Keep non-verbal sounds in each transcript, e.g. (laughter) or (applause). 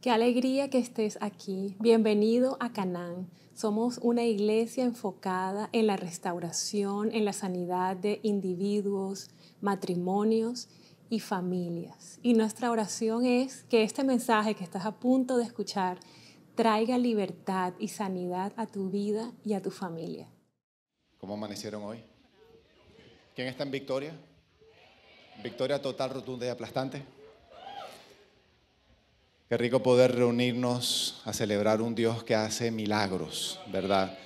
Qué alegría que estés aquí. Bienvenido a Canaán. Somos una iglesia enfocada en la restauración, en la sanidad de individuos, matrimonios y familias. Y nuestra oración es que este mensaje que estás a punto de escuchar traiga libertad y sanidad a tu vida y a tu familia. ¿Cómo amanecieron hoy? ¿Quién está en victoria? Victoria total, rotunda y aplastante. Qué rico poder reunirnos a celebrar un Dios que hace milagros, ¿verdad?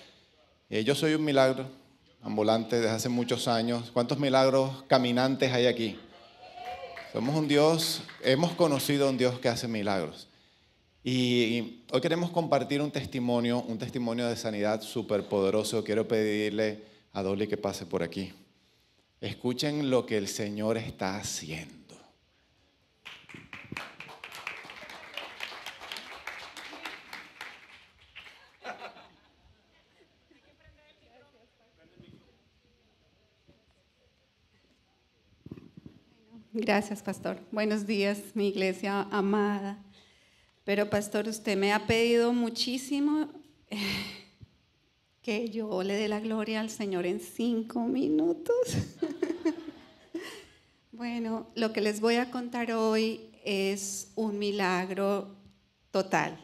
Eh, yo soy un milagro ambulante desde hace muchos años. ¿Cuántos milagros caminantes hay aquí? Somos un Dios, hemos conocido a un Dios que hace milagros. Y hoy queremos compartir un testimonio, un testimonio de sanidad súper poderoso. Quiero pedirle a Dolly que pase por aquí. Escuchen lo que el Señor está haciendo. Gracias, pastor. Buenos días, mi iglesia amada. Pero, pastor, usted me ha pedido muchísimo (laughs) que yo le dé la gloria al Señor en cinco minutos. (laughs) bueno, lo que les voy a contar hoy es un milagro total.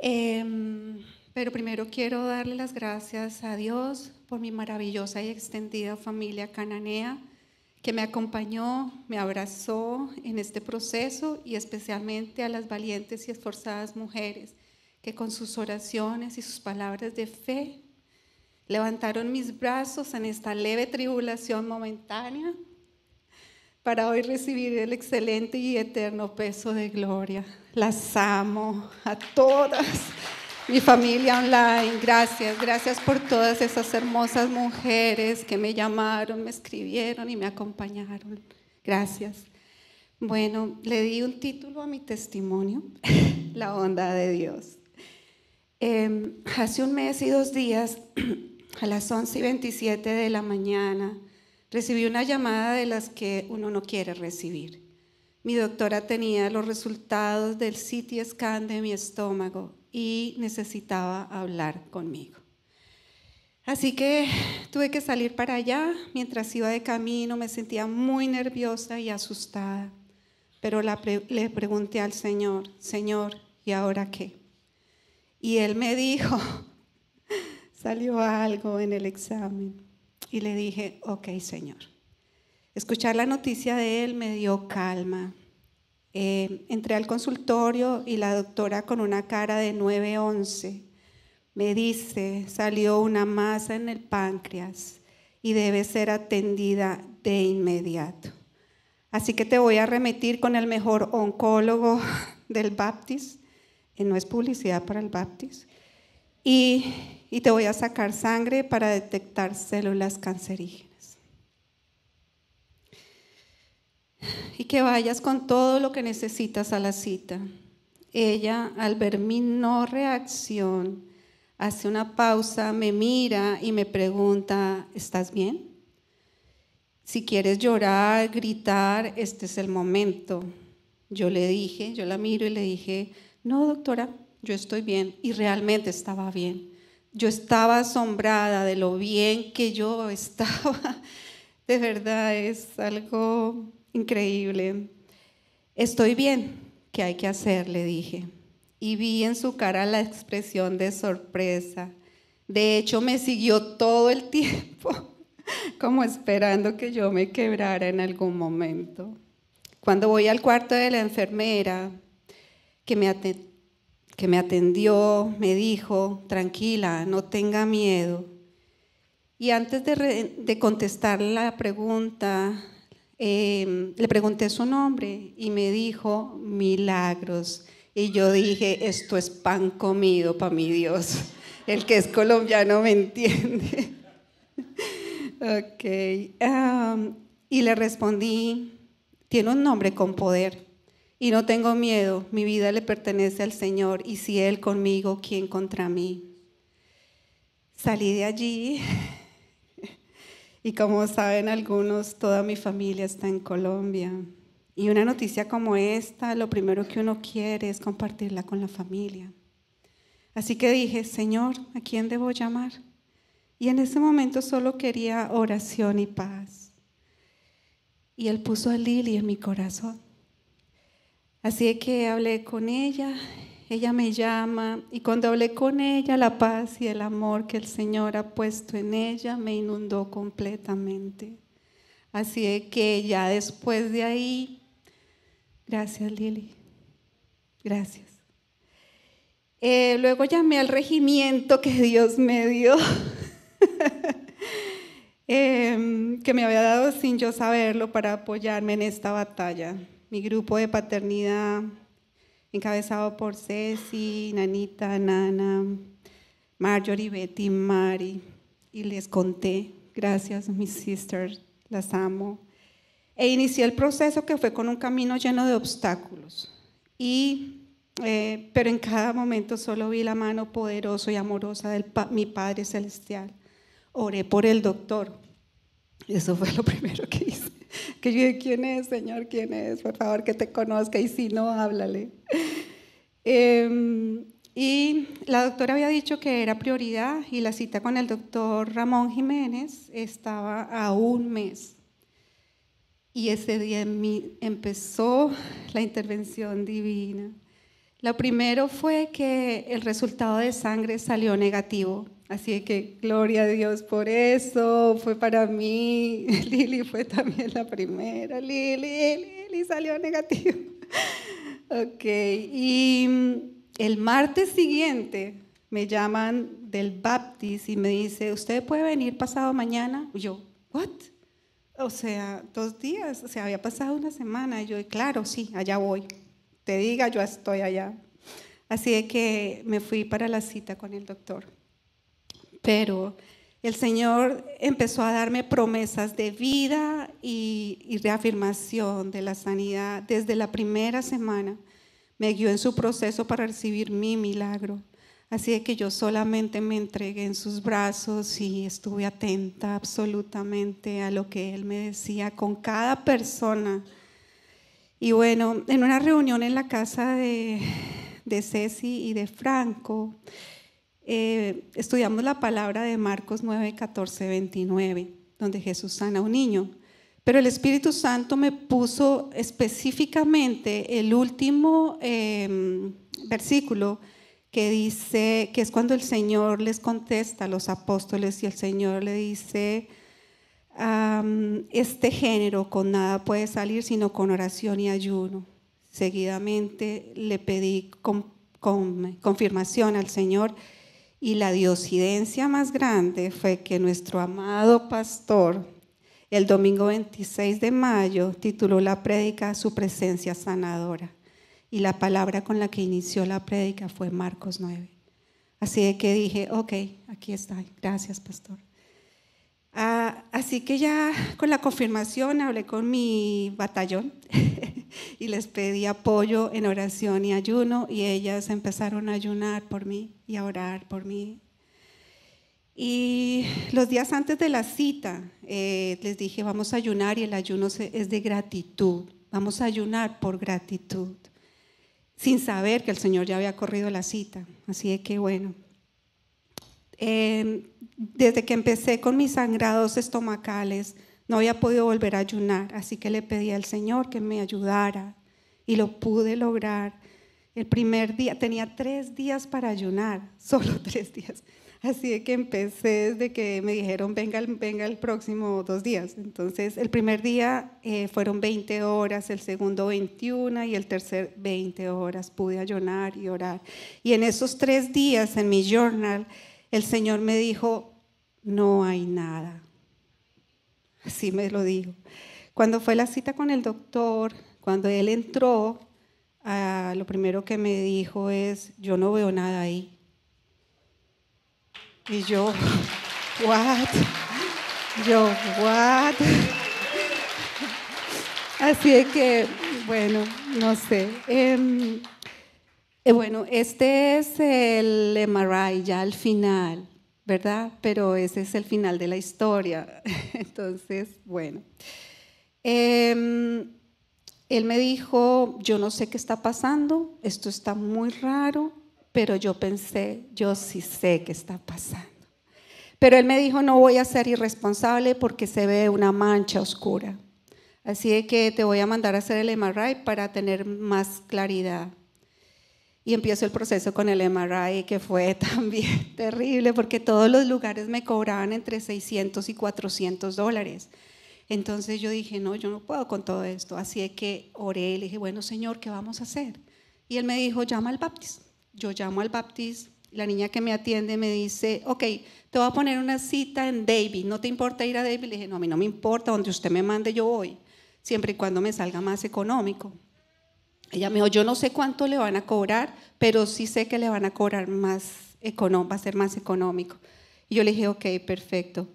Em, pero primero quiero darle las gracias a Dios por mi maravillosa y extendida familia cananea que me acompañó, me abrazó en este proceso y especialmente a las valientes y esforzadas mujeres que con sus oraciones y sus palabras de fe levantaron mis brazos en esta leve tribulación momentánea para hoy recibir el excelente y eterno peso de gloria. Las amo a todas. Mi familia online, gracias, gracias por todas esas hermosas mujeres que me llamaron, me escribieron y me acompañaron. Gracias. Bueno, le di un título a mi testimonio, (laughs) La onda de Dios. Em, hace un mes y dos días, (clears throat) a las 11 y 27 de la mañana, recibí una llamada de las que uno no quiere recibir. Mi doctora tenía los resultados del CT scan de mi estómago y necesitaba hablar conmigo. Así que tuve que salir para allá. Mientras iba de camino me sentía muy nerviosa y asustada. Pero le pregunté al Señor, Señor, ¿y ahora qué? Y él me dijo, (laughs) salió algo en el examen. Y le dije, ok, Señor. Escuchar la noticia de él me dio calma, eh, entré al consultorio y la doctora con una cara de 9-11 me dice, salió una masa en el páncreas y debe ser atendida de inmediato. Así que te voy a remitir con el mejor oncólogo (laughs) del Baptist, eh, no es publicidad para el Baptist, y te voy a sacar sangre para detectar células cancerígenas. y que vayas con todo lo que necesitas a la cita. Ella, al ver mi no reacción, hace una pausa, me mira y me pregunta, ¿estás bien? Si quieres llorar, gritar, este es el momento. Yo le dije, yo la miro y le dije, no, doctora, yo estoy bien. Y realmente estaba bien. Yo estaba asombrada de lo bien que yo (laughs) estaba. De verdad, es algo increíble. Estoy bien, ¿qué hay que hacer? le dije. Y vi en su cara la expresión de sorpresa. De hecho, me siguió todo el (laughs) tiempo, como esperando que yo me quebrara en algún momento. Cuando voy al cuarto de la enfermera, que me, que me atendió, me dijo, tranquila, no tenga miedo. Y antes de, de contestar la pregunta, Em, le pregunté su nombre y me dijo milagros. Y yo dije, esto es pan comido para mi Dios. (laughs) El que es colombiano me entiende. (laughs) ok. Em, y le respondí, tiene un nombre con poder. Y no tengo miedo, mi vida le pertenece al Señor. Y si Él conmigo, ¿quién contra mí? Salí de allí (laughs) Y como saben algunos, toda mi familia está en Colombia. Y una noticia como esta, lo primero que uno quiere es compartirla con la familia. Así que dije, Señor, ¿a quién debo llamar? Y en ese momento solo quería oración y paz. Y Él puso a Lili en mi corazón. Así que hablé con ella ella me llama y cuando hablé con ella, la paz y el amor que el Señor ha puesto en ella me inundó completamente. Así que ya después de ahí, gracias Lili, gracias. Eh, luego llamé al regimiento que Dios me dio, (laughs) em, que me había dado sin yo saberlo para apoyarme en esta batalla. Mi grupo de paternidad encabezado por Ceci, Nanita, Nana, Marjorie, Betty, Mari, y les conté, gracias mis sisters, las amo. E inicié el proceso que fue con un camino lleno de obstáculos, y, eh, pero en cada momento solo vi la mano poderosa y amorosa de mi Padre Celestial. Oré por el doctor. Eso fue lo (laughs) primero que hice. Que yo dije, ¿quién es, Señor? ¿Quién es? Por favor, que te conozca y si no, háblale. Em, y la doctora había dicho que era prioridad y la cita con el doctor Ramón Jiménez estaba a un mes. Y ese día empezó la intervención divina. Lo primero fue que el resultado de sangre salió negativo. Así que gloria a Dios por eso. Fue para mí. (laughs) Lili fue también la primera. Lili, Lili, Lili salió negativo. Ok, y mm, el martes siguiente me llaman del Baptist y me dice, ¿usted puede venir pasado mañana? yo, ¿what? O sea, dos días, o sea, había pasado una semana. Y yo, claro, sí, allá voy. Te diga, yo estoy allá. Así que me fui para la cita con el doctor. Pero el Señor empezó a darme promesas de vida y, reafirmación de la sanidad. Desde la primera semana me guió en su proceso para recibir mi milagro. Así que yo solamente me entregué en sus brazos y estuve atenta absolutamente a lo que Él me decía con cada persona. Y bueno, en una reunión en la casa de, de Ceci y de Franco, eh, estudiamos la palabra de Marcos 9, 14, 29, donde Jesús sana a un niño. Pero el Espíritu Santo me puso específicamente el último em, versículo que dice, que es cuando el Señor les contesta a los apóstoles y el Señor le dice, este género con nada puede salir sino con oración y ayuno. Seguidamente le pedí con, confirmación al Señor y la diosidencia más grande fue que nuestro amado pastor, el domingo 26 de mayo, tituló la prédica Su presencia sanadora. Y la palabra con la que inició la prédica fue Marcos 9. Así de que dije, ok, aquí está, gracias pastor. Ah, así que ya con la confirmación hablé con mi batallón (laughs) y les pedí apoyo en oración y ayuno y ellas empezaron a ayunar por mí y a orar por mí. Y los días antes de la cita eh, les dije, vamos a ayunar y el ayuno es de gratitud, vamos a ayunar por gratitud, sin saber que el Señor ya había corrido la cita. Así que bueno, em, desde que empecé con mis sangrados estomacales, no había podido volver a ayunar, así que le pedí al Señor que me ayudara y lo pude lograr. El primer día, tenía tres días para ayunar, (laughs) solo tres días. Así que empecé desde que me dijeron, venga, venga el próximo dos días. Entonces, el primer día eh, fueron 20 horas, el segundo 21 y el tercer 20 horas. Pude ayunar y orar. Y en esos tres días, en mi journal, el Señor me dijo, no hay nada así me lo dijo. Cuando fue la cita con el doctor, cuando él entró, ah, lo primero que me dijo es, yo no veo nada ahí. Y yo, what? Yo, what? Así es que, bueno, no sé. Em, eh, bueno, este es el MRI ya al final. ¿verdad? Pero ese es el final de la historia. (laughs) Entonces, bueno. Em, él me dijo, yo no sé qué está pasando, esto está muy raro, pero yo pensé, yo sí sé qué está pasando. Pero él me dijo, no voy a ser irresponsable porque se ve una mancha oscura. Así que te voy a mandar a hacer el MRI para tener más claridad y empiezo el proceso con el MRI, que fue (laughs) también terrible, porque todos los lugares me cobraban entre 600 y 400 dólares. Entonces yo dije, no, yo no puedo con todo esto. Así que oré y le dije, bueno, Señor, ¿qué vamos a hacer? Y él me dijo, llama al Baptist. Yo llamo al Baptist. La niña que me atiende me dice, ok, te voy a poner una cita en David. ¿No te importa ir a David? Le dije, no, a mí no me importa. Donde usted me mande, yo voy. Siempre y cuando me salga más económico. Ella me dijo, yo no sé cuánto le van a cobrar, pero sí sé que le van a cobrar más económico, va a ser más económico. Y yo le dije, ok, perfecto.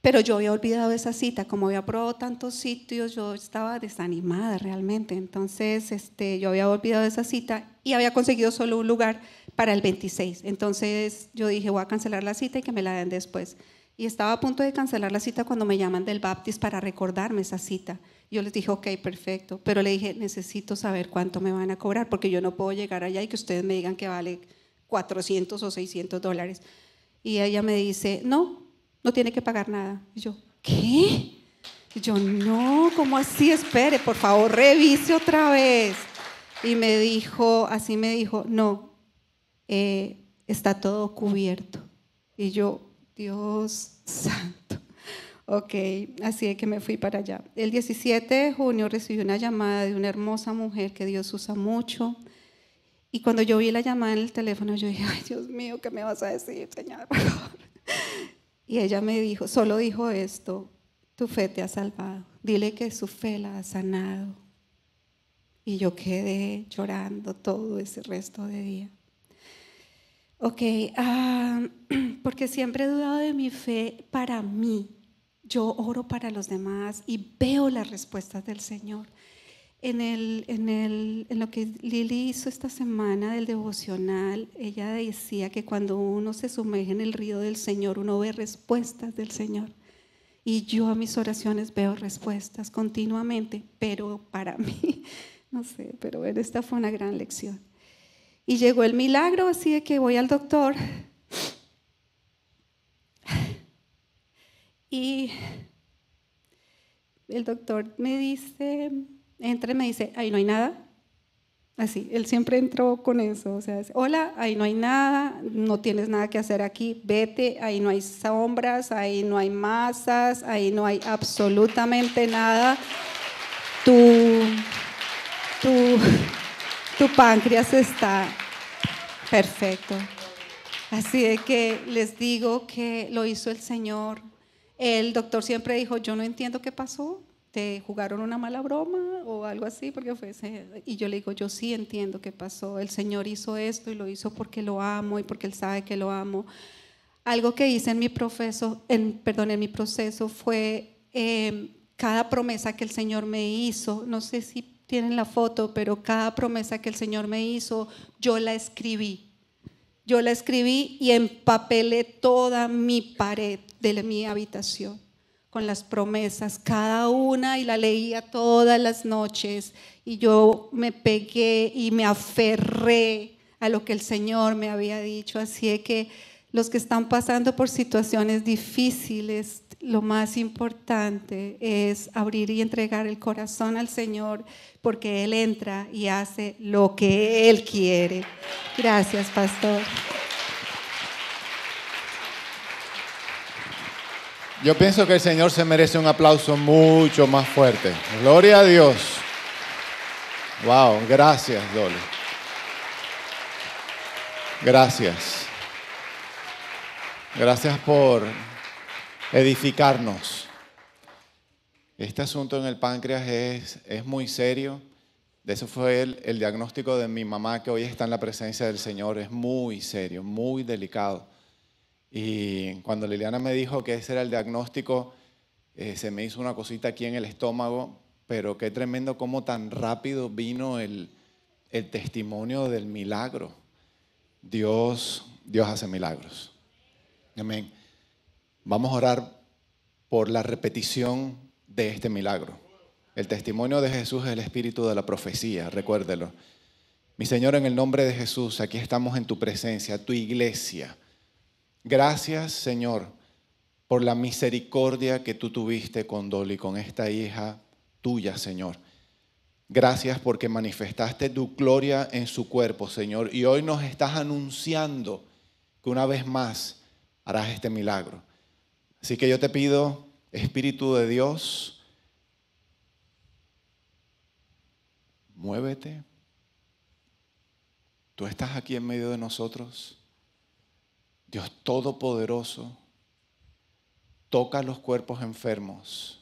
Pero yo había olvidado esa cita, como había probado tantos sitios, yo estaba desanimada realmente. Entonces, este, yo había olvidado esa cita y había conseguido solo un lugar para el 26. Entonces, yo dije, voy a cancelar la cita y que me la den después y estaba a punto de cancelar la cita cuando me llaman del Baptist para recordarme esa cita. Yo les dije, ok, perfecto, pero le dije, necesito saber cuánto me van a cobrar porque yo no puedo llegar allá y que ustedes me digan que vale 400 o 600 dólares. Y ella me dice, no, no tiene que pagar nada. Y yo, ¿qué? Y yo, no, ¿cómo así? Espere, por favor, revise otra vez. Y me dijo, así me dijo, no, eh, está todo cubierto. Y yo, Dios santo. Ok, así es que me fui para allá. El 17 de junio recibí una llamada de una hermosa mujer que Dios usa mucho. Y cuando yo vi la llamada en el teléfono, yo dije, ay Dios mío, ¿qué me vas a decir, Señor? (laughs) Y ella me dijo, solo dijo esto, tu fe te ha salvado. Dile que su fe la ha sanado. Y yo quedé llorando todo ese resto de día. Ok, ah, (clears throat) porque siempre he dudado de mi fe para mí. Yo oro para los demás y veo las respuestas del Señor. En, el, en, el, en lo que Lili hizo esta semana del devocional, ella decía que cuando uno se sumerge en el río del Señor, uno ve respuestas del Señor. Y yo a mis oraciones veo respuestas continuamente, pero para (laughs) mí, no sé, pero esta fue una gran lección. Y llegó el milagro, así de que voy al doctor. Y el doctor me dice, entra y me dice, ahí no hay nada. Así, él siempre entró con eso, o sea, hola, ahí no hay nada, no tienes nada que hacer aquí, vete, ahí no hay sombras, ahí no hay masas, ahí no hay absolutamente nada. Tú, tú, tu páncreas está perfecto. Así es que les digo que lo hizo el Señor. El doctor siempre dijo, yo no entiendo qué pasó, te jugaron una mala broma o algo así, porque fue Y yo le digo, yo sí entiendo qué pasó. El Señor hizo esto y lo hizo porque lo amo y porque Él sabe que lo amo. Algo que hice en mi, profeso, en, perdón, en mi proceso fue eh, cada promesa que el Señor me hizo, no sé si tienen la foto, pero cada promesa que el Señor me hizo, yo la escribí. Yo la escribí y empapelé toda mi pared de mi habitación con las promesas, cada una, y la leía todas las noches. Y yo me pegué y me aferré a lo que el Señor me había dicho. Así es que los que están pasando por situaciones difíciles, lo más importante es abrir y entregar el corazón al Señor porque Él entra y hace lo que Él quiere. Gracias, pastor. Yo pienso que el Señor se merece un aplauso mucho más fuerte. Gloria a Dios. Wow, gracias, Dolly. Gracias. Gracias por edificarnos. Este asunto en el páncreas es, es muy serio. De eso fue el, diagnóstico de mi mamá que hoy está en la presencia del Señor. Es muy serio, muy delicado. Y cuando Liliana me dijo que ese era el diagnóstico, eh, se me hizo una cosita aquí en el estómago, pero qué tremendo cómo tan rápido vino el, el testimonio del milagro. Dios, Dios hace milagros. Amén. Vamos a orar por la repetición de este milagro. El testimonio de Jesús es el espíritu de la profecía, recuérdelo. Mi Señor, en el nombre de Jesús, aquí estamos en tu presencia, tu iglesia. Gracias, Señor, por la misericordia que tú tuviste con Dolly, con esta hija tuya, Señor. Gracias porque manifestaste tu gloria en su cuerpo, Señor. Y hoy nos estás anunciando que una vez más harás este milagro. Así que yo te pido, Espíritu de Dios, muévete. Tú estás aquí en medio de nosotros. Dios Todopoderoso, toca los cuerpos enfermos.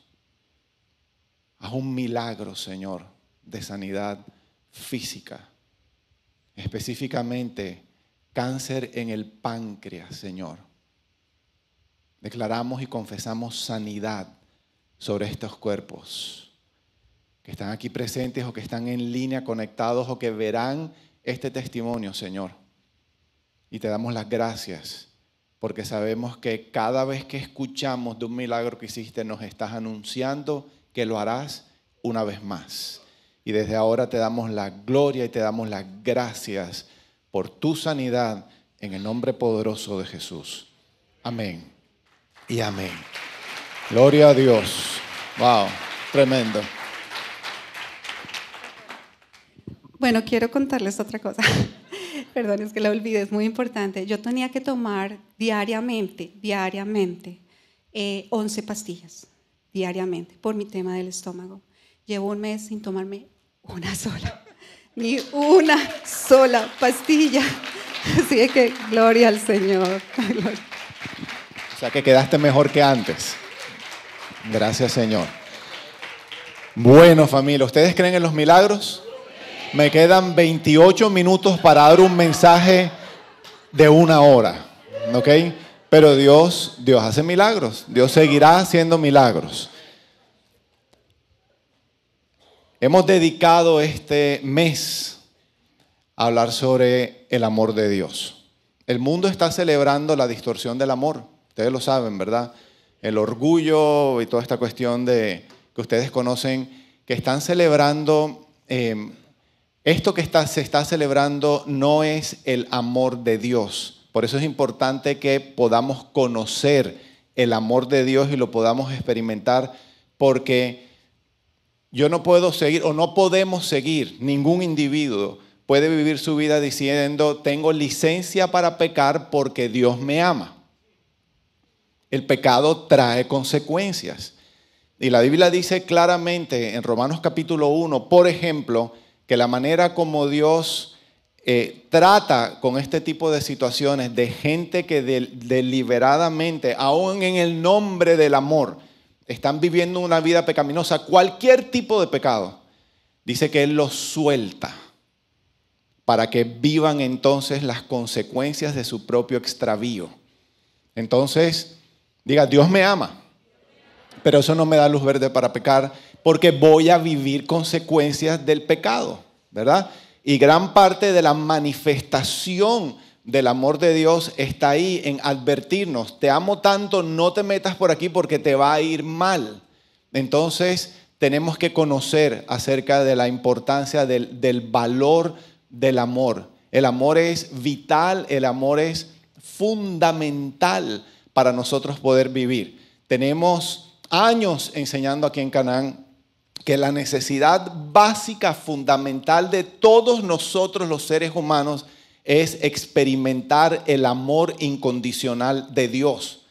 Haz un milagro, Señor, de sanidad física. Específicamente, cáncer en el páncreas, Señor Declaramos y confesamos sanidad sobre estos cuerpos que están aquí presentes o que están en línea conectados o que verán este testimonio, Señor. Y te damos las gracias porque sabemos que cada vez que escuchamos de un milagro que hiciste nos estás anunciando que lo harás una vez más. Y desde ahora te damos la gloria y te damos las gracias por tu sanidad en el nombre poderoso de Jesús. Amén y amén. Gloria a Dios. Wow, tremendo. Bueno, quiero contarles otra cosa. (laughs) Perdón, es que la olvidé, es muy importante. Yo tenía que tomar diariamente, diariamente, 11 eh, pastillas, diariamente, por mi tema del estómago. Llevo un mes sin tomarme una sola, (laughs) ni una sola pastilla. (laughs) Así que gloria al Señor. O sea que quedaste mejor que antes. Gracias Señor. Bueno familia, ¿ustedes creen en los milagros? Me quedan 28 minutos para dar un mensaje de una hora. ¿Ok? Pero Dios, Dios hace milagros. Dios seguirá haciendo milagros. Hemos dedicado este mes a hablar sobre el amor de Dios. El mundo está celebrando la distorsión del amor ustedes lo saben, ¿verdad? El orgullo y toda esta cuestión de, que ustedes conocen, que están celebrando, eh, esto que se está celebrando no es el amor de Dios. Por eso es importante que podamos conocer el amor de Dios y lo podamos experimentar, porque yo no puedo seguir o no podemos seguir, ningún individuo puede vivir su vida diciendo, tengo licencia para pecar porque Dios me ama el pecado trae consecuencias. Y la Biblia dice claramente en Romanos capítulo 1, por ejemplo, que la manera como Dios eh, trata con este tipo de situaciones de gente que deliberadamente, aún en el nombre del amor, están viviendo una vida pecaminosa, cualquier tipo de pecado, dice que Él los suelta para que vivan entonces las consecuencias de su propio extravío. Entonces, Diga, Dios me ama, pero eso no me da luz verde para pecar porque voy a vivir consecuencias del pecado, ¿verdad? Y gran parte de la manifestación del amor de Dios está ahí en advertirnos, te amo tanto, no te metas por aquí porque te va a ir mal. Entonces tenemos que conocer acerca de la importancia del, del valor del amor. El amor es vital, el amor es fundamental para nosotros poder vivir. Tenemos años enseñando aquí en Canán que la necesidad básica, fundamental de todos nosotros los seres humanos es experimentar el amor incondicional de Dios.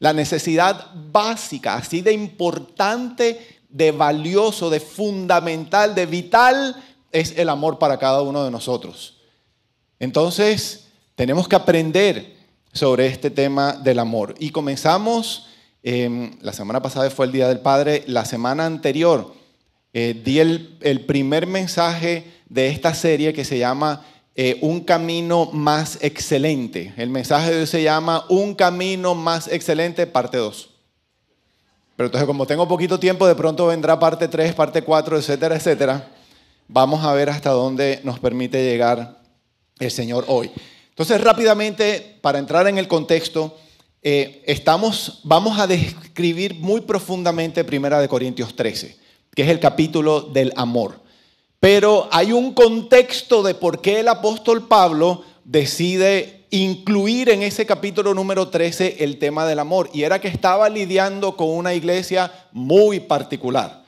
La necesidad básica, así de importante, de valioso, de fundamental, de vital, es el amor para cada uno de nosotros. Entonces, tenemos que aprender sobre este tema del amor. Y comenzamos, em, la semana pasada fue el Día del Padre, la semana anterior eh, di el, el, primer mensaje de esta serie que se llama eh, Un Camino Más Excelente. El mensaje de hoy se llama Un Camino Más Excelente, parte 2. Pero entonces como tengo poquito tiempo, de pronto vendrá parte 3, parte 4, etcétera, etcétera. Vamos a ver hasta dónde nos permite llegar el Señor hoy. Entonces rápidamente, para entrar en el contexto, eh, estamos, vamos a describir muy profundamente Primera de Corintios 13, que es el capítulo del amor. Pero hay un contexto de por qué el apóstol Pablo decide incluir en ese capítulo número 13 el tema del amor. Y era que estaba lidiando con una iglesia muy particular,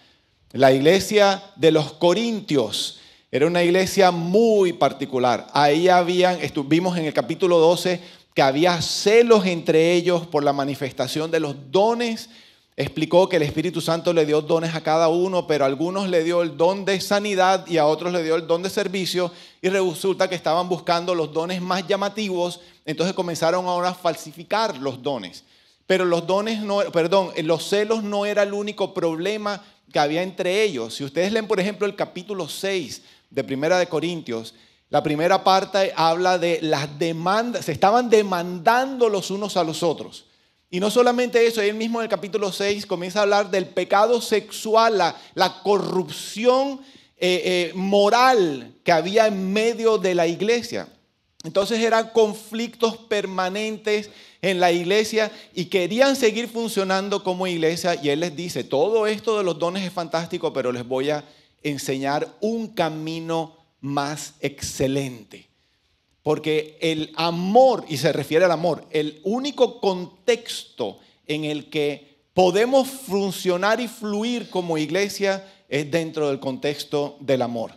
la iglesia de los Corintios era una iglesia muy particular. Ahí habían, estuvimos en el capítulo 12, que había celos entre ellos por la manifestación de los dones. Explicó que el Espíritu Santo le dio dones a cada uno, pero a algunos le dio el don de sanidad y a otros le dio el don de servicio. Y resulta que estaban buscando los dones más llamativos, entonces comenzaron ahora a falsificar los dones. Pero los dones no, perdón, los celos no era el único problema que había entre ellos. Si ustedes leen, por ejemplo, el capítulo 6, de Primera de Corintios, la primera parte habla de las demandas, se estaban demandando los unos a los otros. Y no solamente eso, él mismo en el capítulo 6 comienza a hablar del pecado sexual, la, corrupción eh, eh, moral que había en medio de la iglesia. Entonces eran conflictos permanentes en la iglesia y querían seguir funcionando como iglesia y él les dice, todo esto de los dones es fantástico, pero les voy a enseñar un camino más excelente. Porque el amor, y se refiere al amor, el único contexto en el que podemos funcionar y fluir como iglesia es dentro del contexto del amor.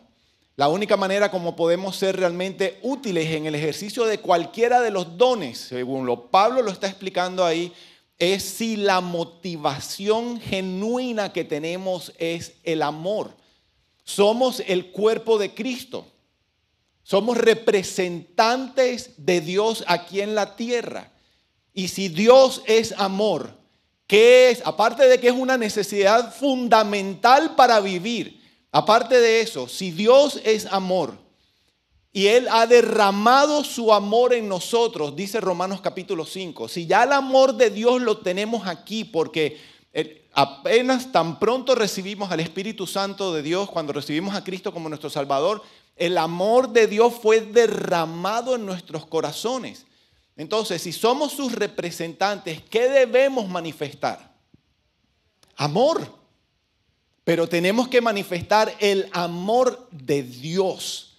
La única manera como podemos ser realmente útiles en el ejercicio de cualquiera de los dones, según lo Pablo lo está explicando ahí, es si la motivación genuina que tenemos es el amor. Somos el cuerpo de Cristo. Somos representantes de Dios aquí en la tierra. Y si Dios es amor, que es, aparte de que es una necesidad fundamental para vivir, aparte de eso, si Dios es amor y Él ha derramado su amor en nosotros, dice Romanos capítulo 5, si ya el amor de Dios lo tenemos aquí porque apenas tan pronto recibimos al Espíritu Santo de Dios, cuando recibimos a Cristo como nuestro Salvador, el amor de Dios fue derramado en nuestros corazones. Entonces, si somos sus representantes, ¿qué debemos manifestar? Amor. Pero tenemos que manifestar el amor de Dios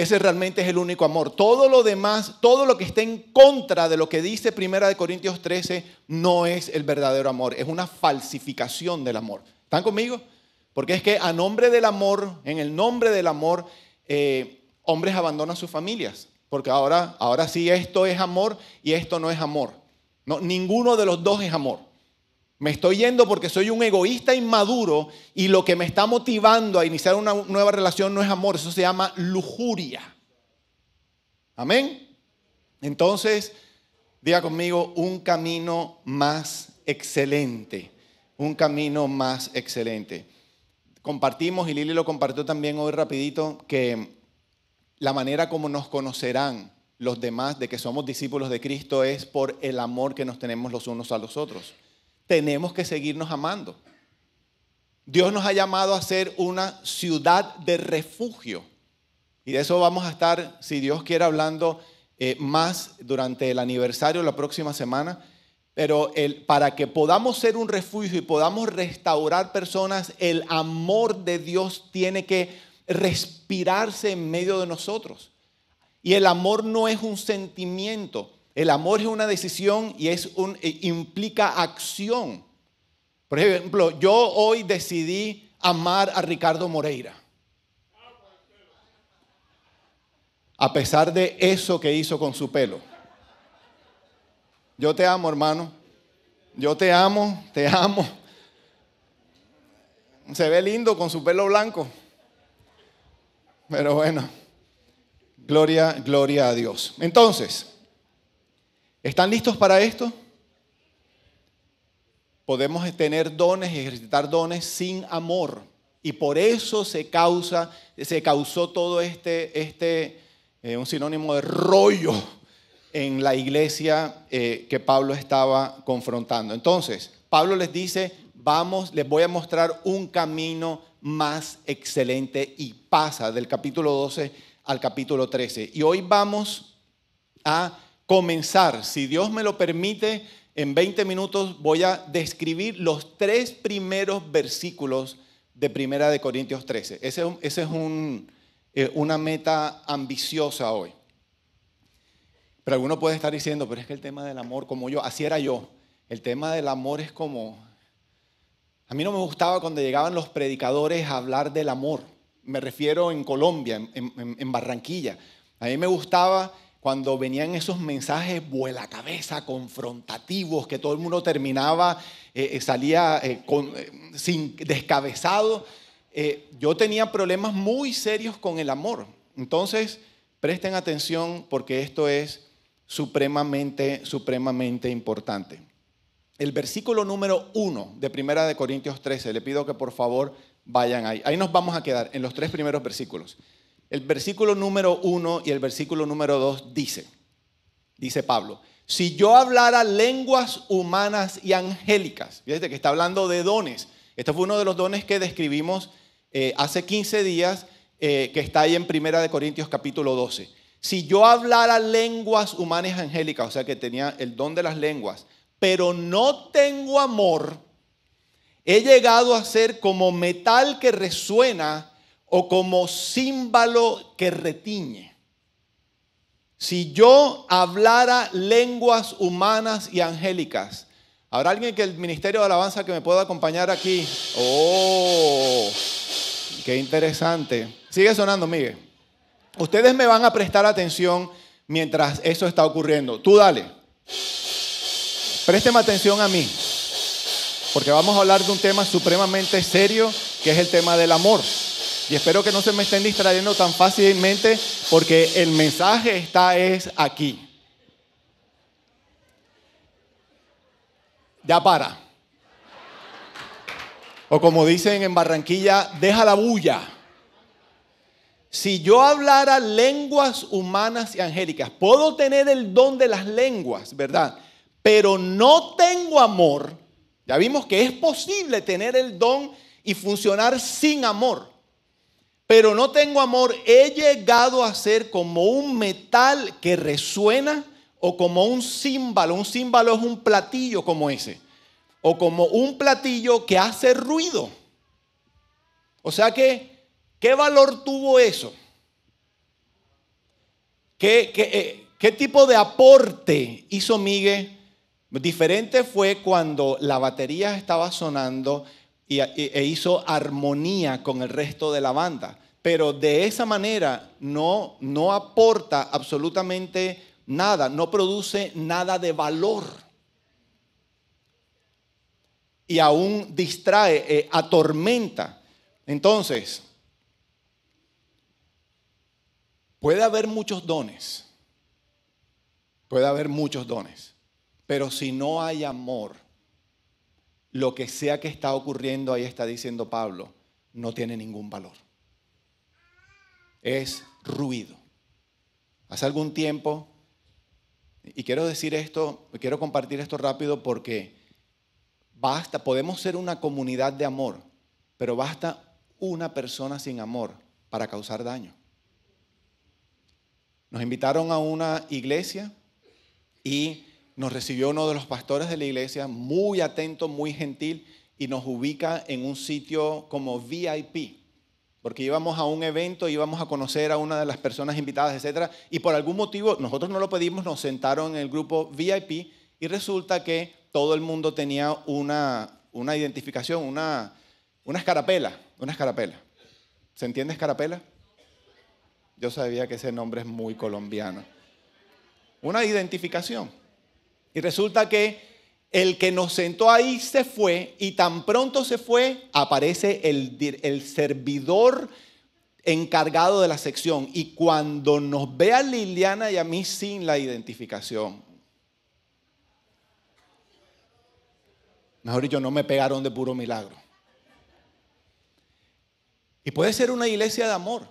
ese realmente es el único amor. Todo lo demás, todo lo que está en contra de lo que dice Primera de Corintios 13 no es el verdadero amor, es una falsificación del amor. ¿Están conmigo? Porque es que a nombre del amor, en el nombre del amor, eh, hombres abandonan sus familias. Porque ahora, ahora sí esto es amor y esto no es amor. No, ninguno de los dos es amor. Me estoy yendo porque soy un egoísta inmaduro y lo que me está motivando a iniciar una nueva relación no es amor, eso se llama lujuria. Amén. Entonces, diga conmigo, un camino más excelente, un camino más excelente. Compartimos, y Lili lo compartió también hoy rapidito, que la manera como nos conocerán los demás de que somos discípulos de Cristo es por el amor que nos tenemos los unos a los otros tenemos que seguirnos amando. Dios nos ha llamado a ser una ciudad de refugio. Y de eso vamos a estar, si Dios quiere, hablando eh, más durante el aniversario la próxima semana. Pero para que podamos ser un refugio y podamos restaurar personas, el amor de Dios tiene que respirarse en medio de nosotros. Y el amor no es un sentimiento. El amor es una decisión y es un, e, implica acción. Por ejemplo, yo hoy decidí amar a Ricardo Moreira. A pesar de eso que hizo con su pelo. Yo te amo, hermano. Yo te amo, te amo. Se ve lindo con su pelo blanco. Pero bueno, gloria, gloria a Dios. Entonces, ¿Están listos para esto? Podemos tener dones y ejercitar dones sin amor. Y por eso se, causa, se causó todo este, este eh, un sinónimo de rollo en la iglesia eh, que Pablo estaba confrontando. Entonces, Pablo les dice, vamos, les voy a mostrar un camino más excelente y pasa del capítulo 12 al capítulo 13. Y hoy vamos a comenzar, si Dios me lo permite, en 20 minutos voy a describir los tres primeros versículos de Primera de Corintios 13. Esa es eh, una meta ambiciosa hoy. Pero alguno puede estar diciendo, pero es que el tema del amor, como yo, así era yo. El tema del amor es como... A mí no me gustaba cuando llegaban los predicadores a hablar del amor. Me refiero en Colombia, en Barranquilla. A mí me gustaba cuando venían esos mensajes vuela cabeza, confrontativos, que todo el mundo terminaba, eh, eh, salía eh, sin, descabezado, yo tenía problemas muy serios con el amor. Entonces, presten atención porque esto es supremamente, supremamente importante. El versículo número 1 de Primera de Corintios 13, le pido que por favor vayan ahí. Ahí nos vamos a quedar, en los tres primeros versículos. El versículo número 1 y el versículo número 2 dice, dice Pablo, si yo hablara lenguas humanas y angélicas, fíjate que está hablando de dones, este fue uno de los dones que describimos eh, hace 15 días, eh, que está ahí en Primera de Corintios capítulo 12. Si yo hablara lenguas humanas angélicas, o sea que tenía el don de las lenguas, pero no tengo amor, he llegado a ser como metal que resuena o como símbolo que retiñe. Si yo hablara lenguas humanas y angélicas, ¿habrá alguien que el Ministerio de Alabanza que me pueda acompañar aquí? ¡Oh! ¡Qué interesante! Sigue sonando, Miguel. Ustedes me van a prestar atención mientras eso está ocurriendo. Tú dale. Présteme atención a mí, porque vamos a hablar de un tema supremamente serio, que es el tema del amor. Y espero que no se me estén distrayendo tan fácilmente porque el mensaje está es aquí. Ya para. O como dicen en Barranquilla, deja la bulla. Si yo hablara lenguas humanas y angélicas, puedo tener el don de las lenguas, ¿verdad? Pero no tengo amor. Ya vimos que es posible tener el don y funcionar sin amor pero no tengo amor, he llegado a ser como un metal que resuena o como un símbolo. Un símbolo es un platillo como ese. O como un platillo que hace ruido. O sea que, ¿qué valor tuvo eso? ¿Qué, qué eh, tipo de aporte hizo Miguel? Diferente fue cuando la batería estaba sonando y, e hizo armonía con el resto de la banda. Pero de esa manera no, no aporta absolutamente nada, no produce nada de valor. Y aún distrae, eh, atormenta. Entonces, puede haber muchos dones, puede haber muchos dones, pero si no hay amor, lo que sea que está ocurriendo, ahí está diciendo Pablo, no tiene ningún valor. Es ruido. Hace algún tiempo, y quiero decir esto, quiero compartir esto rápido porque basta, podemos ser una comunidad de amor, pero basta una persona sin amor para causar daño. Nos invitaron a una iglesia y nos recibió uno de los pastores de la iglesia, muy atento, muy gentil, y nos ubica en un sitio como VIP, porque íbamos a un evento, íbamos a conocer a una de las personas invitadas, etc. Y por algún motivo, nosotros no lo pedimos, nos sentaron en el grupo VIP y resulta que todo el mundo tenía una, una identificación, una, una escarapela, una escarapela. ¿Se entiende escarapela? Yo sabía que ese nombre es muy colombiano. Una identificación. Y resulta que el que nos sentó ahí se fue y tan pronto se fue aparece el, el servidor encargado de la sección. Y cuando nos ve a Liliana y a mí sin la identificación, mejor dicho, no me pegaron de puro milagro. Y puede ser una iglesia de amor,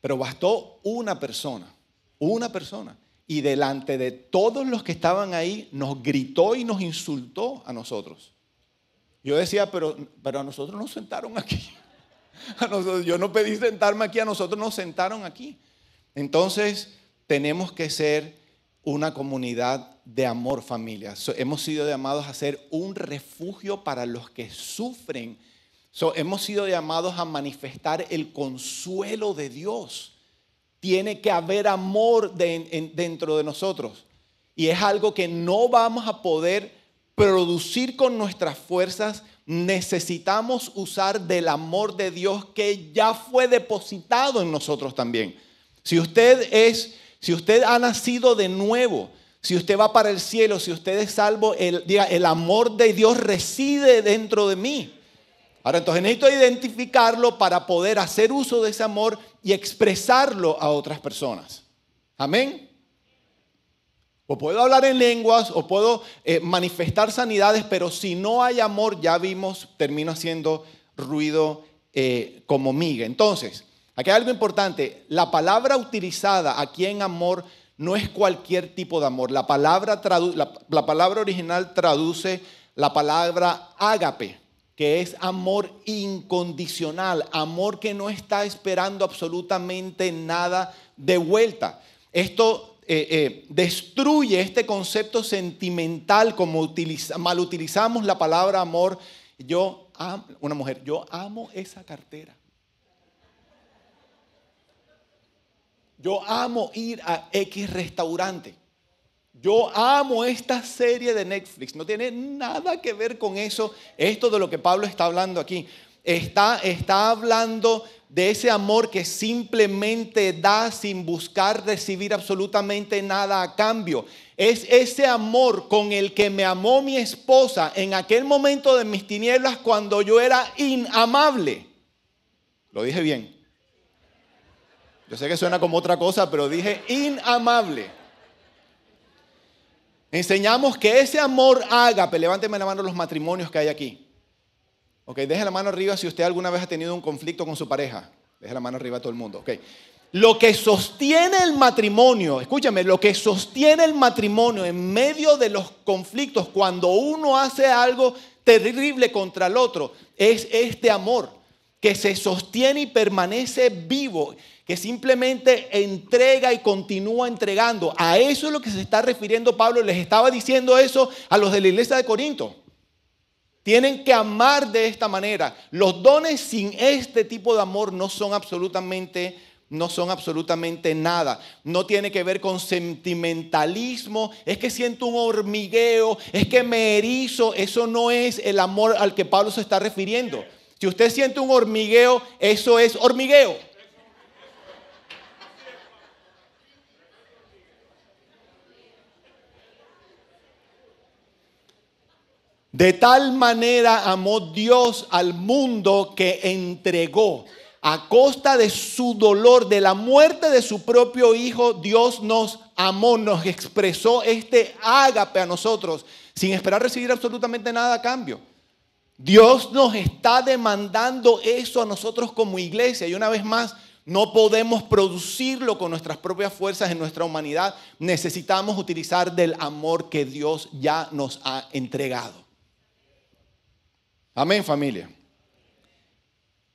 pero bastó una persona, una persona y delante de todos los que estaban ahí nos gritó y nos insultó a nosotros. Yo decía, pero, a nosotros nos sentaron aquí. (laughs) yo no pedí sentarme aquí, a nosotros nos sentaron aquí. Entonces, tenemos que ser una comunidad de amor, familia. hemos sido llamados a ser un refugio para los que sufren. hemos sido llamados a manifestar el consuelo de Dios tiene que haber amor dentro de nosotros. Y es algo que no vamos a poder producir con nuestras fuerzas. Necesitamos usar del amor de Dios que ya fue depositado en nosotros también. Si usted es, si usted ha nacido de nuevo, si usted va para el cielo, si usted es salvo, el, el amor de Dios reside dentro de mí. Ahora, entonces necesito identificarlo para poder hacer uso de ese amor y expresarlo a otras personas. Amén. O puedo hablar en lenguas, o puedo eh, manifestar sanidades, pero si no hay amor, ya vimos, termino haciendo ruido eh, como miga. Entonces, aquí hay algo importante. La palabra utilizada aquí en amor no es cualquier tipo de amor. La palabra, la palabra original traduce la palabra ágape que es amor incondicional, amor que no está esperando absolutamente nada de vuelta. Esto eh, eh, destruye este concepto sentimental como mal utilizamos la palabra amor. Yo una mujer, yo amo esa cartera. Yo amo ir a X restaurante. Yo amo esta serie de Netflix. No tiene nada que ver con eso, esto de lo que Pablo está hablando aquí. Está, está hablando de ese amor que simplemente da sin buscar recibir absolutamente nada a cambio. Es ese amor con el que me amó mi esposa en aquel momento de mis tinieblas cuando yo era inamable. Lo dije bien. Yo sé que suena como otra cosa, pero dije inamable. Enseñamos que ese amor Pero levánteme la mano los matrimonios que hay aquí. Ok, deje la mano arriba si usted alguna vez ha tenido un conflicto con su pareja. Deje la mano arriba a todo el mundo. Ok. Lo que sostiene el matrimonio, escúchame, lo que sostiene el matrimonio en medio de los conflictos, cuando uno hace algo terrible contra el otro, es este amor que se sostiene y permanece vivo que simplemente entrega y continúa entregando. A eso es lo que se está refiriendo Pablo. Les estaba diciendo eso a los de la iglesia de Corinto. Tienen que amar de esta manera. Los dones sin este tipo de amor no son absolutamente no son absolutamente nada. No tiene que ver con sentimentalismo. Es que siento un hormigueo, es que me erizo. Eso no es el amor al que Pablo se está refiriendo. Si usted siente un hormigueo, eso es hormigueo. De tal manera amó Dios al mundo que entregó. A costa de su dolor, de la muerte de su propio Hijo, Dios nos amó, nos expresó este ágape a nosotros, sin esperar recibir absolutamente nada a cambio. Dios nos está demandando eso a nosotros como iglesia. Y una vez más, no podemos producirlo con nuestras propias fuerzas en nuestra humanidad. Necesitamos utilizar del amor que Dios ya nos ha entregado. Amén, familia.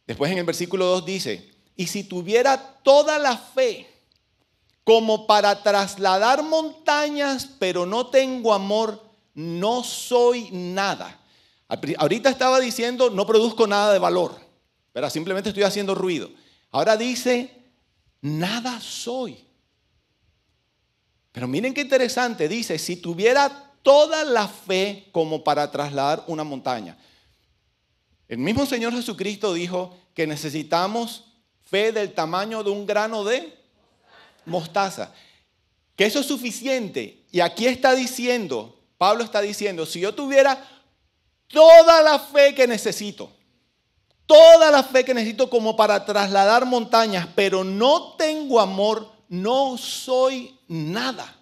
Después en el versículo 2 dice, y si tuviera toda la fe como para trasladar montañas, pero no tengo amor, no soy nada. Ahorita estaba diciendo, no produzco nada de valor, pero simplemente estoy haciendo ruido. Ahora dice, nada soy. Pero miren qué interesante, dice, si tuviera toda la fe como para trasladar una montaña. El mismo Señor Jesucristo dijo que necesitamos fe del tamaño de un grano de mostaza. Que eso es suficiente. Y aquí está diciendo, Pablo está diciendo, si yo tuviera toda la fe que necesito, toda la fe que necesito como para trasladar montañas, pero no tengo amor, no soy nada.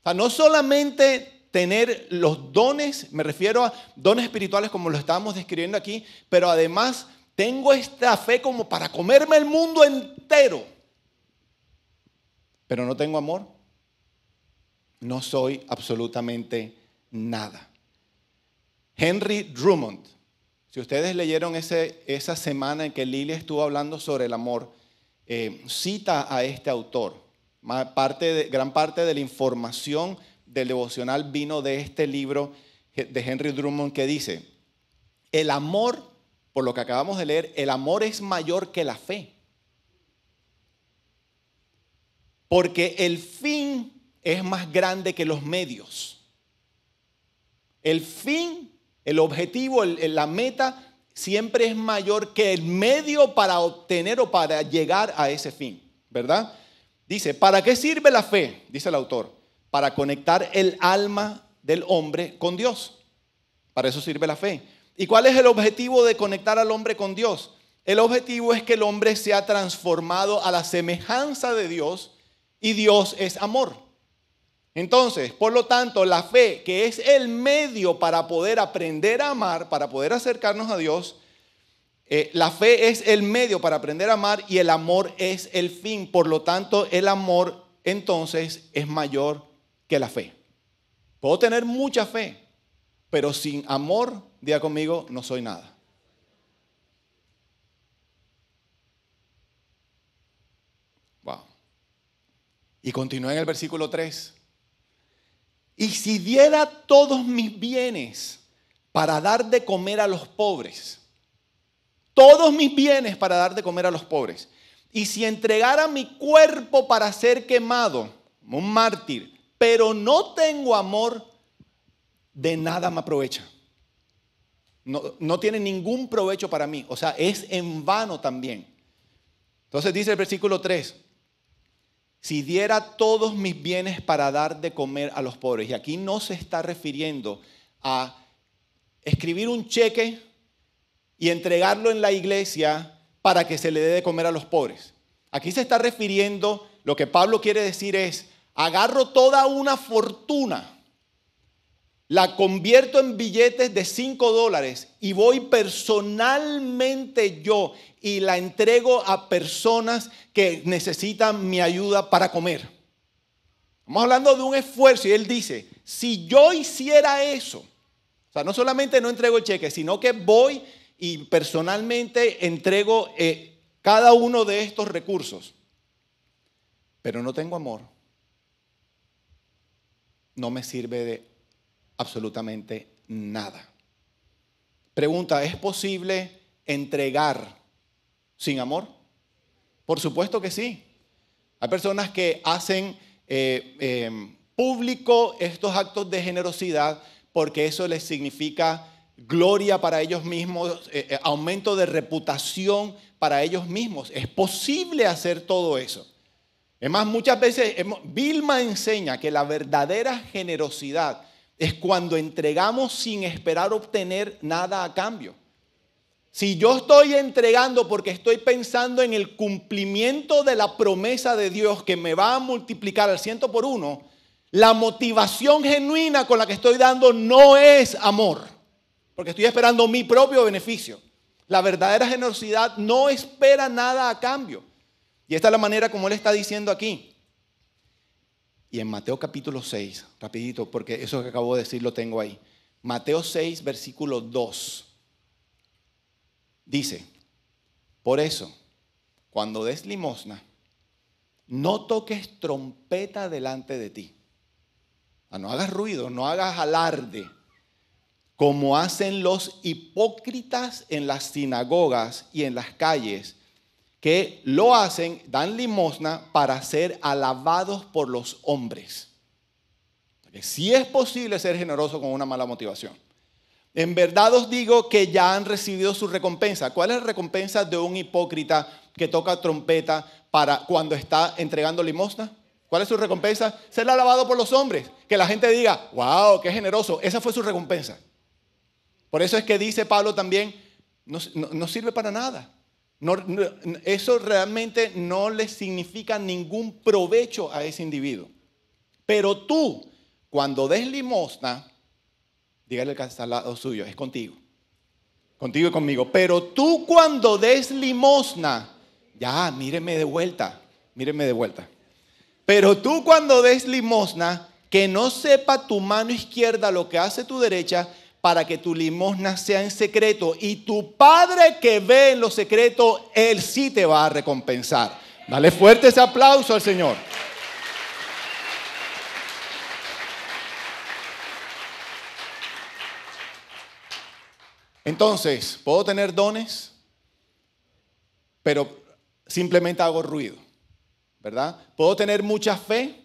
O sea, no solamente tener los dones, me refiero a dones espirituales como lo estábamos describiendo aquí, pero además tengo esta fe como para comerme el mundo entero, pero no tengo amor, no soy absolutamente nada. Henry Drummond, si ustedes leyeron ese, esa semana en que Lilia estuvo hablando sobre el amor, eh, cita a este autor. Parte gran parte de la información del devocional vino de este libro de Henry Drummond que dice, el amor, por lo que acabamos de leer, el amor es mayor que la fe. Porque el fin es más grande que los medios. El fin, el objetivo, la meta siempre es mayor que el medio para obtener o para llegar a ese fin, ¿verdad? Dice, ¿para qué sirve la fe? Dice el autor para conectar el alma del hombre con Dios. Para eso sirve la fe. ¿Y cuál es el objetivo de conectar al hombre con Dios? El objetivo es que el hombre sea transformado a la semejanza de Dios y Dios es amor. Entonces, por lo tanto, la fe, que es el medio para poder aprender a amar, para poder acercarnos a Dios, eh, la fe es el medio para aprender a amar y el amor es el fin. Por lo tanto, el amor entonces es mayor que la fe. Puedo tener mucha fe, pero sin amor, diga conmigo, no soy nada. Wow. Y continúa en el versículo 3. Y si diera todos mis bienes para dar de comer a los pobres, todos mis bienes para dar de comer a los pobres, y si entregara mi cuerpo para ser quemado, un mártir, pero no tengo amor, de nada me aprovecha. No, no, tiene ningún provecho para mí. O sea, es en vano también. Entonces dice el versículo 3, si diera todos mis bienes para dar de comer a los pobres, y aquí no se está refiriendo a escribir un cheque y entregarlo en la iglesia para que se le dé de comer a los pobres. Aquí se está refiriendo, lo que Pablo quiere decir es, agarro toda una fortuna, la convierto en billetes de 5 dólares y voy personalmente yo y la entrego a personas que necesitan mi ayuda para comer. Estamos hablando de un esfuerzo y él dice, si yo hiciera eso, o sea, no solamente no entrego el cheque, sino que voy y personalmente entrego eh, cada uno de estos recursos, pero no tengo amor no me sirve de absolutamente nada. Pregunta, ¿es posible entregar sin amor? Por supuesto que sí. Hay personas que hacen eh, em, público estos actos de generosidad porque eso les significa gloria para ellos mismos, eh, eh, aumento de reputación para ellos mismos. Es posible hacer todo eso. Es más, muchas veces Vilma enseña que la verdadera generosidad es cuando entregamos sin esperar obtener nada a cambio. Si yo estoy entregando porque estoy pensando en el cumplimiento de la promesa de Dios que me va a multiplicar al ciento por uno, la motivación genuina con la que estoy dando no es amor, porque estoy esperando mi propio beneficio. La verdadera generosidad no espera nada a cambio. Y esta es la manera como él está diciendo aquí. Y en Mateo capítulo 6, rapidito, porque eso que acabo de decir lo tengo ahí. Mateo 6, versículo 2. Dice, por eso, cuando des limosna, no toques trompeta delante de ti. Ah, no hagas ruido, no hagas alarde, como hacen los hipócritas en las sinagogas y en las calles que lo hacen, dan limosna para ser alabados por los hombres. Si es posible ser generoso con una mala motivación. En verdad os digo que ya han recibido su recompensa. ¿Cuál es la recompensa de un hipócrita que toca trompeta para cuando está entregando limosna? ¿Cuál es su recompensa? Ser alabado por los hombres. Que la gente diga, wow, qué generoso. Esa fue su recompensa. Por eso es que dice Pablo también, no sirve para nada eso realmente no le significa ningún provecho a ese individuo. Pero tú, cuando des limosna, dígale que al lado suyo, es contigo. Contigo y conmigo. Pero tú cuando des limosna, ya, míreme de vuelta, míreme de vuelta. Pero tú cuando des limosna, que no sepa tu mano izquierda lo que hace tu derecha, para que tu limosna sea en secreto y tu Padre que ve en lo secreto, Él sí te va a recompensar. Dale fuerte ese aplauso al Señor. Entonces, puedo tener dones, pero simplemente hago ruido, ¿verdad? Puedo tener mucha fe,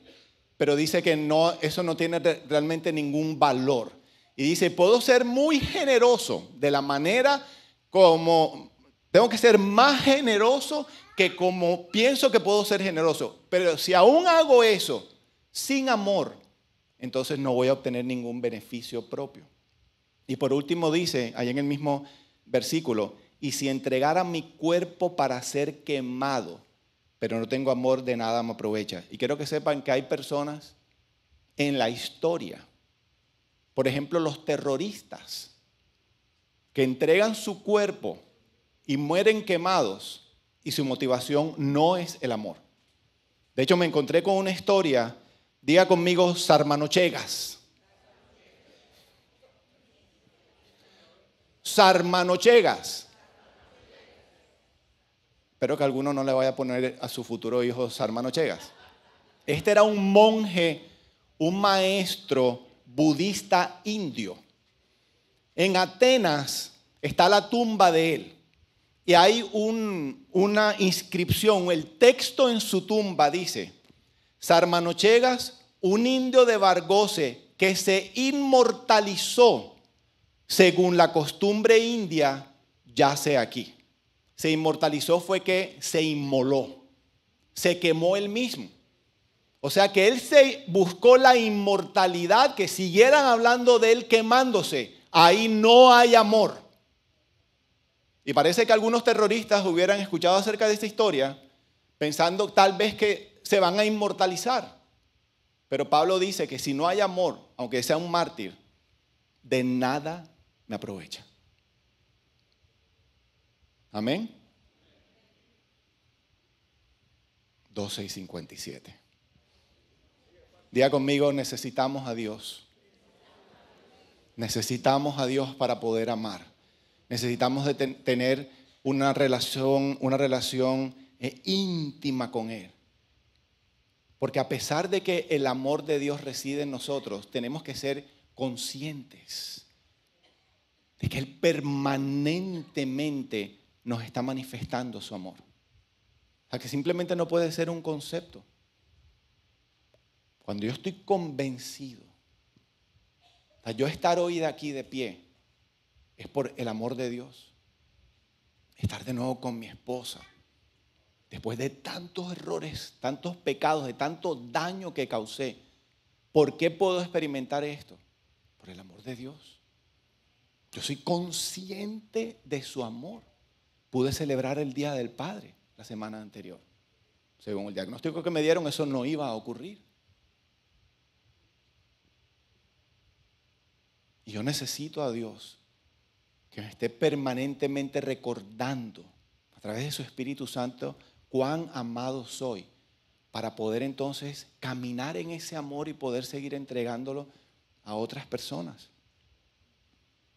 pero dice que no, eso no tiene realmente ningún valor. Y dice, puedo ser muy generoso de la manera como, tengo que ser más generoso que como pienso que puedo ser generoso. Pero si aún hago eso sin amor, entonces no voy a obtener ningún beneficio propio. Y por último dice, ahí en el mismo versículo, y si entregara mi cuerpo para ser quemado, pero no tengo amor, de nada me aprovecha. Y quiero que sepan que hay personas en la historia por ejemplo, los terroristas que entregan su cuerpo y mueren quemados y su motivación no es el amor. De hecho, me encontré con una historia, diga conmigo, Sarmanochegas. Sarmanochegas. Espero que alguno no le vaya a poner a su futuro hijo Sarmanochegas. Este era un monje, un maestro budista indio. En Atenas está la tumba de él y hay una inscripción, el texto en su tumba dice, Sarmanochegas, un indio de Bargose que se inmortalizó según la costumbre india, yace aquí. Se inmortalizó fue que se inmoló, se quemó él mismo. O sea que él se buscó la inmortalidad, que siguieran hablando de él quemándose. Ahí no hay amor. Y parece que algunos terroristas hubieran escuchado acerca de esta historia pensando tal vez que se van a inmortalizar. Pero Pablo dice que si no hay amor, aunque sea un mártir, de nada me aprovecha. Amén. 12 y 57. Diga conmigo, necesitamos a Dios. Necesitamos a Dios para poder amar. Necesitamos de tener una relación, una relación eh, íntima con Él. Porque a pesar de que el amor de Dios reside en nosotros, tenemos que ser conscientes de que Él permanentemente nos está manifestando su amor. O sea, que simplemente no puede ser un concepto. Cuando yo estoy convencido, yo estar hoy de aquí de pie, es por el amor de Dios. Estar de nuevo con mi esposa, después de tantos errores, tantos pecados, de tanto daño que causé, ¿por qué puedo experimentar esto? Por el amor de Dios. Yo soy consciente de su amor. Pude celebrar el Día del Padre la semana anterior. Según el diagnóstico que me dieron, eso no iba a ocurrir. Y yo necesito a Dios que me esté permanentemente recordando a través de su Espíritu Santo cuán amado soy para poder entonces caminar en ese amor y poder seguir entregándolo a otras personas.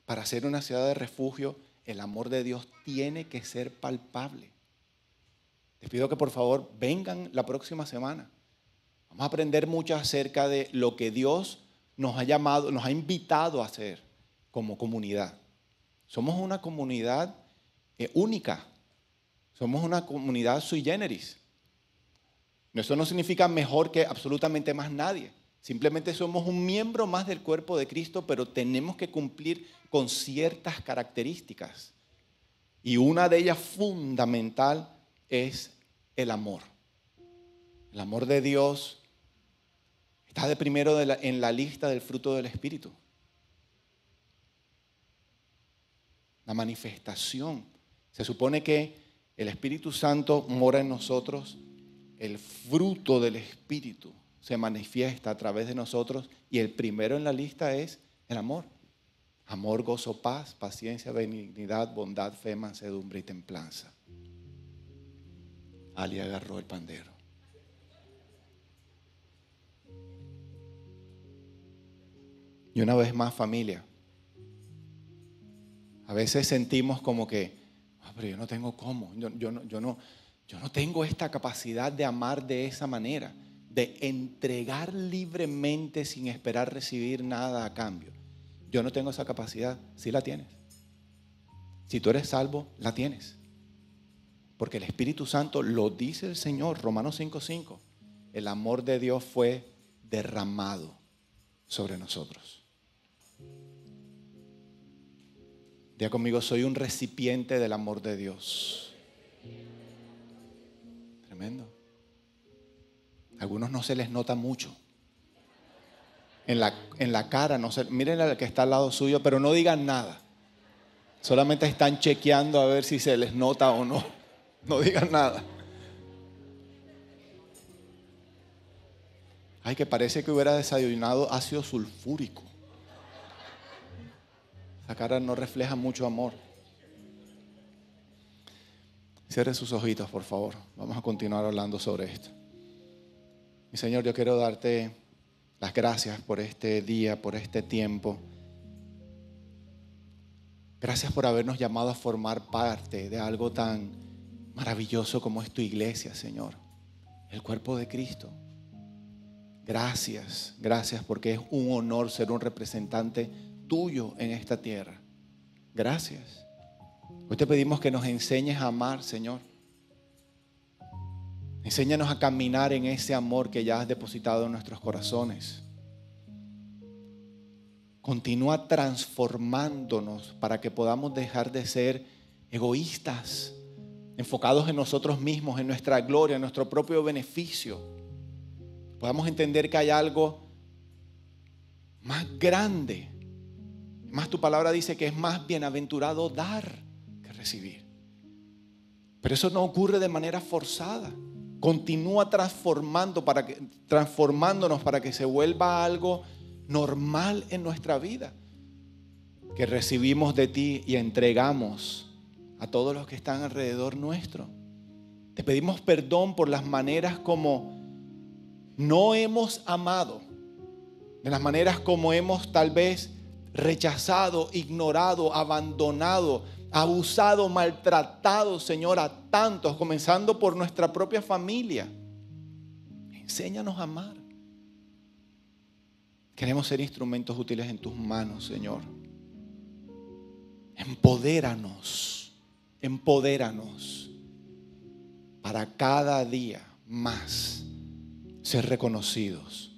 Para ser una ciudad de refugio, el amor de Dios tiene que ser palpable. Les pido que por favor vengan la próxima semana. Vamos a aprender mucho acerca de lo que Dios nos ha llamado, nos ha invitado a ser como comunidad. Somos una comunidad eh, única. Somos una comunidad sui generis. Eso no significa mejor que absolutamente más nadie. Simplemente somos un miembro más del cuerpo de Cristo, pero tenemos que cumplir con ciertas características. Y una de ellas fundamental es el amor. El amor de Dios Está de primero en la lista del fruto del Espíritu. La manifestación. Se supone que el Espíritu Santo mora en nosotros. El fruto del Espíritu se manifiesta a través de nosotros y el primero en la lista es el amor. Amor, gozo, paz, paciencia, benignidad, bondad, fe, mansedumbre y templanza. Ali agarró el pandero. Y una vez más, familia. A veces sentimos como que, ah, pero yo no tengo cómo, yo, no, yo, no, yo no tengo esta capacidad de amar de esa manera, de entregar libremente sin esperar recibir nada a cambio. Yo no tengo esa capacidad, si la tienes. Si tú eres salvo, la tienes. Porque el Espíritu Santo lo dice el Señor, Romanos 5:5. El amor de Dios fue derramado sobre nosotros. Día conmigo, soy un recipiente del amor de Dios. Tremendo. A algunos no se les nota mucho. En la, en la cara, no se, miren al que está al lado suyo, pero no digan nada. Solamente están chequeando a ver si se les nota o no. No digan nada. Ay, que parece que hubiera desayunado ácido sulfúrico. La cara no refleja mucho amor. Cierre sus ojitos, por favor. Vamos a continuar hablando sobre esto. Mi Señor, yo quiero darte las gracias por este día, por este tiempo. Gracias por habernos llamado a formar parte de algo tan maravilloso como es tu iglesia, Señor. El cuerpo de Cristo. Gracias, gracias porque es un honor ser un representante tuyo en esta tierra. Gracias. Hoy te pedimos que nos enseñes a amar, Señor. Enséñanos a caminar en ese amor que ya has depositado en nuestros corazones. Continúa transformándonos para que podamos dejar de ser egoístas, enfocados en nosotros mismos, en nuestra gloria, en nuestro propio beneficio. Podamos entender que hay algo más grande más tu palabra dice que es más bienaventurado dar que recibir. Pero eso no ocurre de manera forzada. Continúa transformando para que, transformándonos para que se vuelva algo normal en nuestra vida. Que recibimos de ti y entregamos a todos los que están alrededor nuestro. Te pedimos perdón por las maneras como no hemos amado, de las maneras como hemos tal vez rechazado, ignorado, abandonado, abusado, maltratado, Señor, a tantos, comenzando por nuestra propia familia. Enséñanos a amar. Queremos ser instrumentos útiles en tus manos, Señor. Empodéranos, empodéranos para cada día más ser reconocidos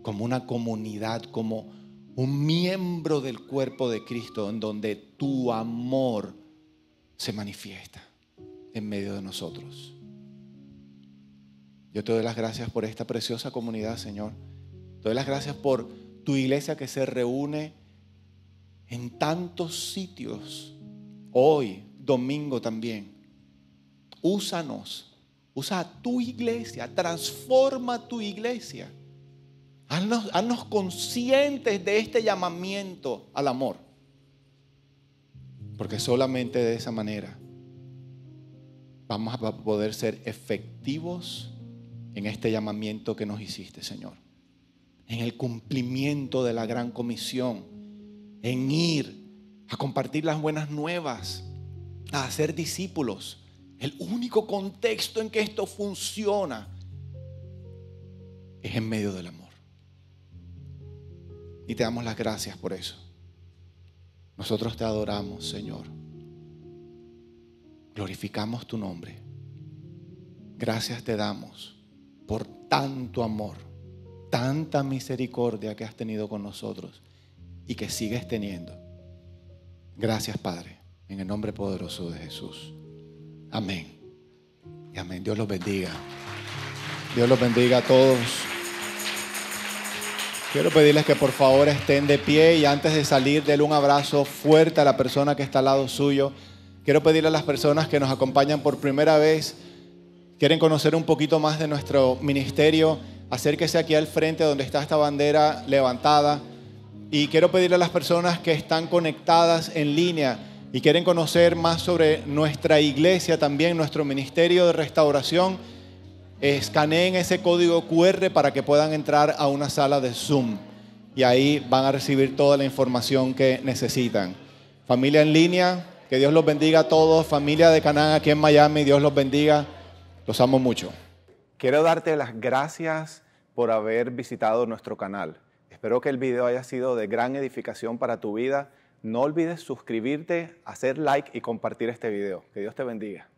como una comunidad, como un miembro del cuerpo de Cristo en donde tu amor se manifiesta en medio de nosotros. Yo te doy las gracias por esta preciosa comunidad, Señor. Te doy las gracias por tu iglesia que se reúne en tantos sitios, hoy, domingo también. Úsanos, usa tu iglesia, transforma tu iglesia Haznos, conscientes de este llamamiento al amor. Porque solamente de esa manera vamos a poder ser efectivos en este llamamiento que nos hiciste, Señor. En el cumplimiento de la gran comisión. En ir a compartir las buenas nuevas. A hacer discípulos. El único contexto en que esto funciona es en medio del amor. Y te damos las gracias por eso. Nosotros te adoramos, Señor. Glorificamos tu nombre. Gracias te damos por tanto amor, tanta misericordia que has tenido con nosotros y que sigues teniendo. Gracias, Padre, en el nombre poderoso de Jesús. Amén. Y amén. Dios los bendiga. Dios los bendiga a todos. Quiero pedirles que por favor estén de pie y antes de salir, denle un abrazo fuerte a la persona que está al lado suyo. Quiero pedirle a las personas que nos acompañan por primera vez, quieren conocer un poquito más de nuestro ministerio, acérquese aquí al frente donde está esta bandera levantada. Y quiero pedirle a las personas que están conectadas en línea y quieren conocer más sobre nuestra iglesia, también nuestro ministerio de restauración escaneen ese código QR para que puedan entrar a una sala de Zoom y ahí van a recibir toda la información que necesitan. Familia en línea, que Dios los bendiga a todos. Familia de Canaán aquí en Miami, Dios los bendiga. Los amo mucho. Quiero darte las gracias por haber visitado nuestro canal. Espero que el video haya sido de gran edificación para tu vida. No olvides suscribirte, hacer like y compartir este video. Que Dios te bendiga.